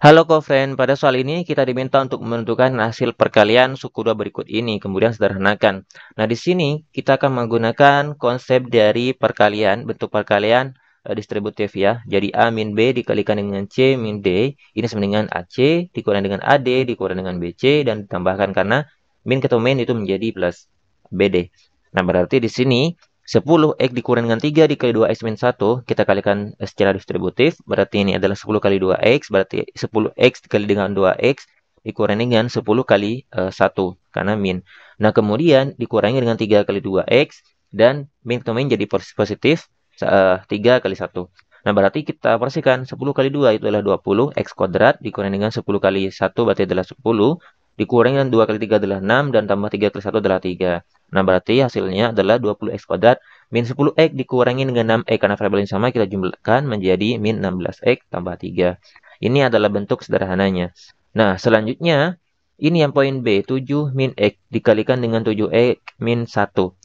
Halo co-friend, pada soal ini kita diminta untuk menentukan hasil perkalian suku dua berikut ini, kemudian sederhanakan. Nah, di sini kita akan menggunakan konsep dari perkalian, bentuk perkalian uh, distributif ya. Jadi A min B dikalikan dengan C min D, ini sama dengan AC, dikurang dengan AD, dikurang dengan BC, dan ditambahkan karena min ketemu min itu menjadi plus BD. Nah, berarti di sini 10 X dikurang dengan 3 dikali 2X minus 1, kita kalikan secara distributif, berarti ini adalah 10 kali 2X, berarti 10X dikali dengan 2X, dikurangi dengan 10 kali uh, eh, 1, karena min. Nah, kemudian dikurangi dengan 3 kali 2X, dan min ke min jadi positif uh, eh, 3 kali 1. Nah, berarti kita persihkan 10 kali 2 itu adalah 20, X kuadrat dikurangi dengan 10 kali 1 berarti adalah 10, dikurangi dengan 2 kali 3 adalah 6 dan tambah 3 kali 1 adalah 3. Nah, berarti hasilnya adalah 20x kuadrat min 10x dikurangi dengan 6x karena variabel yang sama kita jumlahkan menjadi min 16x tambah 3. Ini adalah bentuk sederhananya. Nah, selanjutnya ini yang poin B, 7 min X dikalikan dengan 7X min 1.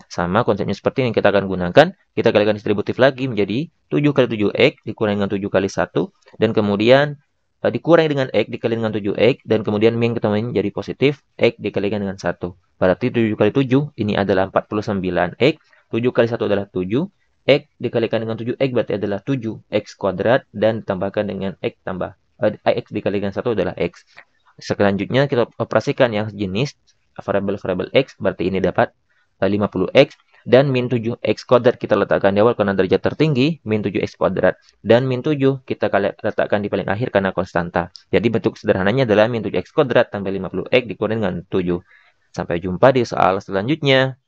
Sama konsepnya seperti yang kita akan gunakan. Kita kalikan distributif lagi menjadi 7 kali 7X dikurangi dengan 7 kali 1. Dan kemudian Eh, dikurangi dengan X dikali dengan 7X dan kemudian min ketemuannya jadi positif X dikalikan dengan 1. Berarti 7 kali 7 ini adalah 49X, 7 kali 1 adalah 7, X dikalikan dengan 7X berarti adalah 7X kuadrat dan ditambahkan dengan X tambah uh, X dikalikan 1 adalah X. Selanjutnya kita operasikan yang jenis variable variable X berarti ini dapat 50X eh, dan min 7x kuadrat kita letakkan di awal karena derajat tertinggi, min 7x kuadrat. Dan min 7 kita letakkan di paling akhir karena konstanta. Jadi bentuk sederhananya adalah min 7x kuadrat tambah 50x dikurangi dengan 7. Sampai jumpa di soal selanjutnya.